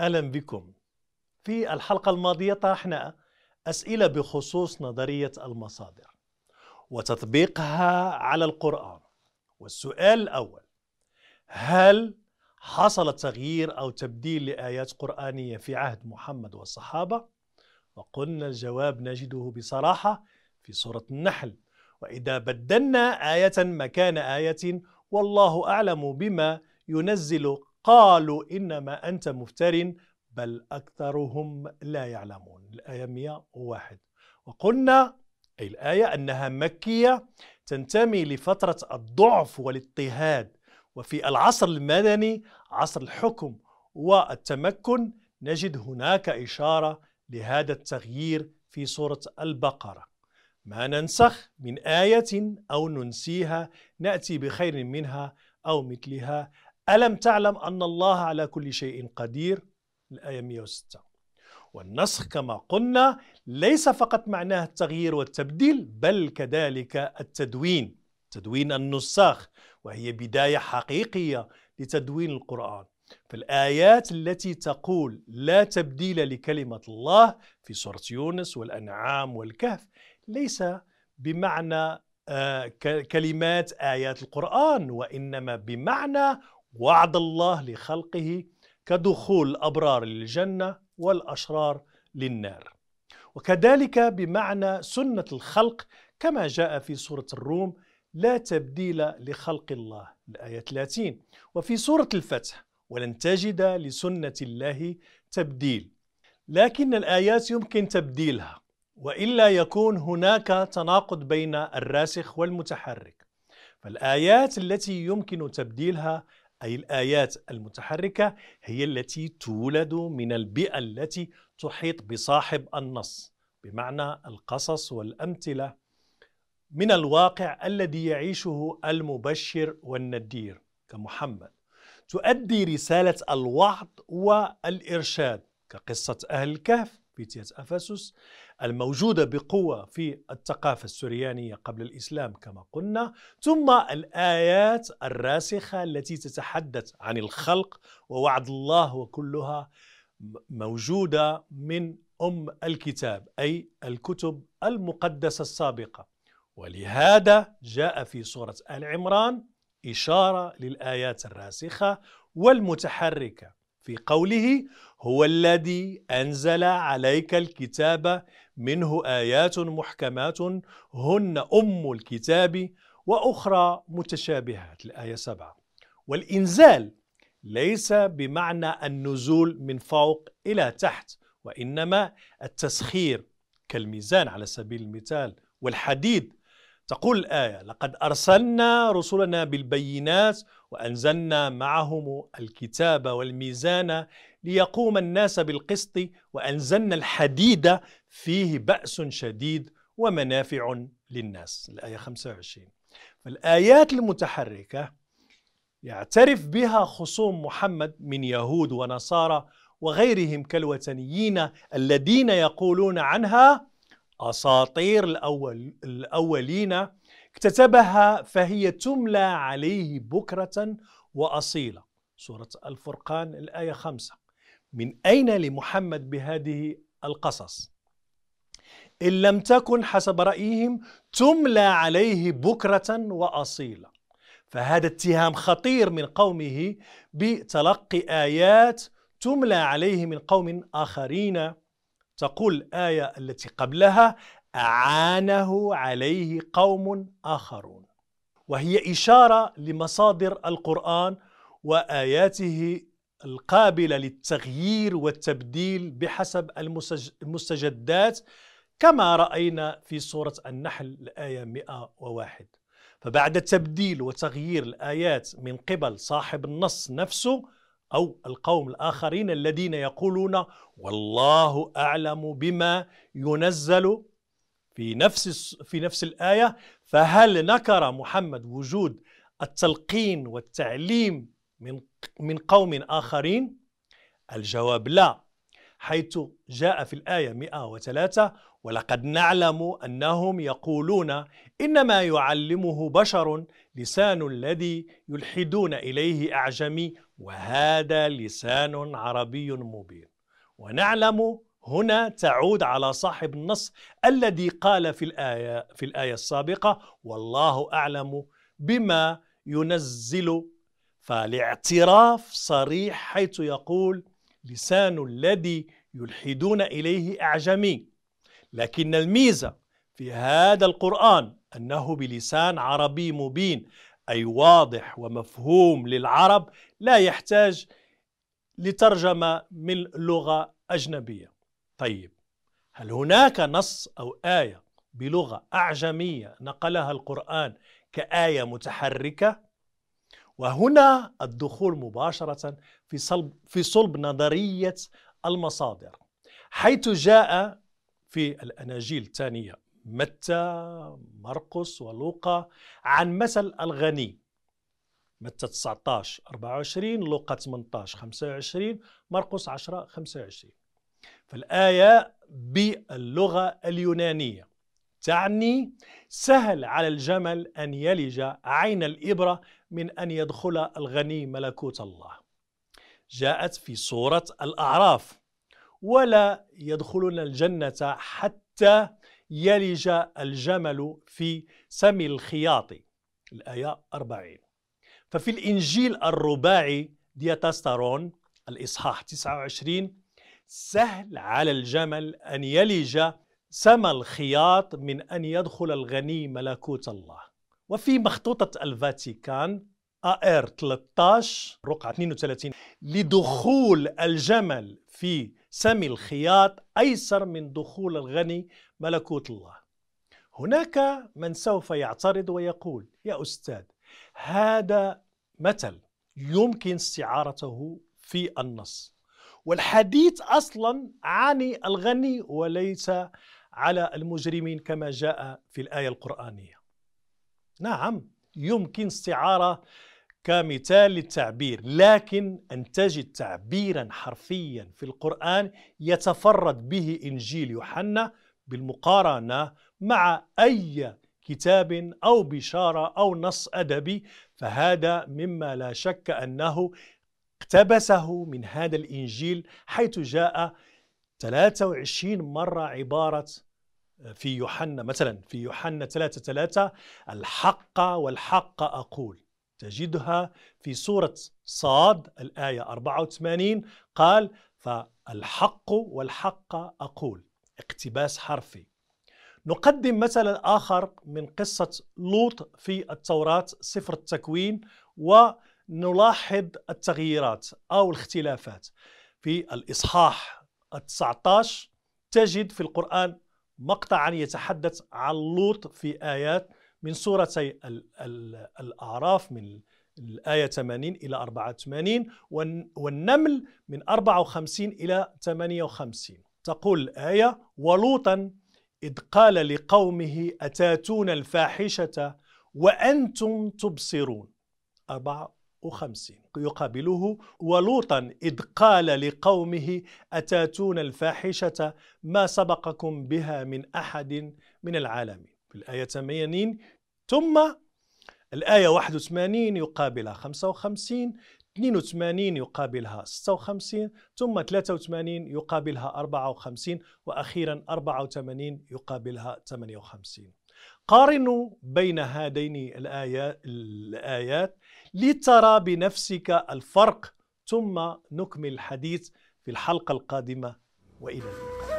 أهلا بكم في الحلقة الماضية طرحنا أسئلة بخصوص نظرية المصادر وتطبيقها على القرآن والسؤال الأول هل حصل تغيير أو تبديل لآيات قرآنية في عهد محمد والصحابة؟ وقلنا الجواب نجده بصراحة في سورة النحل وإذا بدلنا آية مكان آية والله أعلم بما ينزل قالوا إنما أنت مفتر بل أكثرهم لا يعلمون الآية 101 وقلنا أي الآية أنها مكية تنتمي لفترة الضعف والاضطهاد وفي العصر المدني عصر الحكم والتمكن نجد هناك إشارة لهذا التغيير في سورة البقرة ما ننسخ من آية أو ننسيها نأتي بخير منها أو مثلها ألم تعلم أن الله على كل شيء قدير الآية 106 والنسخ كما قلنا ليس فقط معناه التغيير والتبديل بل كذلك التدوين تدوين النساخ وهي بداية حقيقية لتدوين القرآن فالآيات التي تقول لا تبديل لكلمة الله في سورة يونس والأنعام والكهف ليس بمعنى آه، كلمات آيات القرآن وإنما بمعنى وعد الله لخلقه كدخول الابرار للجنه والاشرار للنار وكذلك بمعنى سنه الخلق كما جاء في سوره الروم لا تبديل لخلق الله الايه 30 وفي سوره الفتح ولن تجد لسنه الله تبديل لكن الايات يمكن تبديلها والا يكون هناك تناقض بين الراسخ والمتحرك فالايات التي يمكن تبديلها أي الآيات المتحركة هي التي تولد من البيئة التي تحيط بصاحب النص بمعنى القصص والأمثلة من الواقع الذي يعيشه المبشر والنذير كمحمد تؤدي رسالة الوعظ والإرشاد كقصة أهل الكهف بيتياس افاسوس الموجودة بقوة في الثقافة السريانية قبل الإسلام كما قلنا ثم الآيات الراسخة التي تتحدث عن الخلق ووعد الله وكلها موجودة من أم الكتاب أي الكتب المقدسة السابقة ولهذا جاء في سورة آل عمران إشارة للآيات الراسخة والمتحركة في قوله هو الذي أنزل عليك الكتاب منه آيات محكمات هن أم الكتاب وأخرى متشابهات الآية 7 والإنزال ليس بمعنى النزول من فوق إلى تحت وإنما التسخير كالميزان على سبيل المثال والحديد تقول الآية لقد أرسلنا رسلنا بالبينات وأنزلنا معهم الكتاب والميزان ليقوم الناس بالقسط وأنزلنا الحديد فيه بأس شديد ومنافع للناس الآية 25 فالآيات المتحركة يعترف بها خصوم محمد من يهود ونصارى وغيرهم كالوثنيين الذين يقولون عنها أساطير الأول الأولين اكتتبها فهي تملى عليه بكرة وأصيلة سورة الفرقان الآية خمسة من أين لمحمد بهذه القصص؟ إن لم تكن حسب رأيهم تملى عليه بكرة وأصيلا فهذا اتهام خطير من قومه بتلقي آيات تملى عليه من قوم آخرين تقول الآية التي قبلها أعانه عليه قوم آخرون وهي إشارة لمصادر القرآن وآياته القابلة للتغيير والتبديل بحسب المستجدات كما رأينا في سورة النحل الآية 101 فبعد تبديل وتغيير الآيات من قبل صاحب النص نفسه أو القوم الآخرين الذين يقولون والله أعلم بما ينزل في نفس في نفس الآية فهل نكر محمد وجود التلقين والتعليم من من قوم آخرين؟ الجواب لا حيث جاء في الآية 103 ولقد نعلم أنهم يقولون إنما يعلمه بشر لسان الذي يلحدون إليه أعجمي وهذا لسان عربي مبين ونعلم هنا تعود على صاحب النص الذي قال في الآية, في الآية السابقة والله أعلم بما ينزل فالاعتراف صريح حيث يقول لسان الذي يلحدون إليه أعجمي لكن الميزة في هذا القرآن أنه بلسان عربي مبين أي واضح ومفهوم للعرب لا يحتاج لترجمة من لغة أجنبية طيب هل هناك نص أو آية بلغة أعجمية نقلها القرآن كآية متحركة؟ وهنا الدخول مباشرة في صلب, في صلب نظرية المصادر حيث جاء في الأناجيل الثانية متى مرقس ولوقا عن مثل الغني متى 19 24 لوقا 18 25 مرقس 10 25 فالآية باللغة اليونانية تعني سهل على الجمل أن يلج عين الإبرة من أن يدخل الغني ملكوت الله جاءت في سورة الأعراف ولا يدخلون الجنة حتى يلج الجمل في سم الخياط الآية 40 ففي الإنجيل الرباعي ديتاسترون الإصحاح 29 سهل على الجمل أن يلج سم الخياط من أن يدخل الغني ملكوت الله وفي مخطوطة الفاتيكان آر 13 رقعة 32 لدخول الجمل في سمي الخياط أيسر من دخول الغني ملكوت الله هناك من سوف يعترض ويقول يا أستاذ هذا مثل يمكن استعارته في النص والحديث أصلا عن الغني وليس على المجرمين كما جاء في الآية القرآنية نعم يمكن استعارة كمثال للتعبير لكن أن تجد تعبيرا حرفيا في القرآن يتفرد به إنجيل يوحنا بالمقارنة مع أي كتاب أو بشارة أو نص أدبي فهذا مما لا شك أنه اقتبسه من هذا الإنجيل حيث جاء 23 مرة عبارة آه، في يوحنا مثلا في يوحنا 3 3 الحق والحق أقول تجدها في سورة صاد الآية 84 قال فالحق والحق أقول اقتباس حرفي نقدم مثلا آخر من قصة لوط في التوراة سفر التكوين ونلاحظ التغييرات أو الاختلافات في الإصحاح 19 تجد في القرآن مقطعا يتحدث عن لوط في آيات من سورتي الأعراف من الآية 80 إلى 84 والنمل من 54 إلى 58 تقول الآية ولوطا إذ قال لقومه أتاتون الفاحشة وأنتم تبصرون 54 يقابله ولوطا إذ قال لقومه أتاتون الفاحشة ما سبقكم بها من أحد من العالمين في الآية 80 ثم الآية 81 يقابلها 55 82 يقابلها 56 ثم 83 يقابلها 54 وأخيرا 84 يقابلها 58 قارنوا بين هذين الآيات, الآيات لترى بنفسك الفرق ثم نكمل الحديث في الحلقة القادمة وإلى اللقاء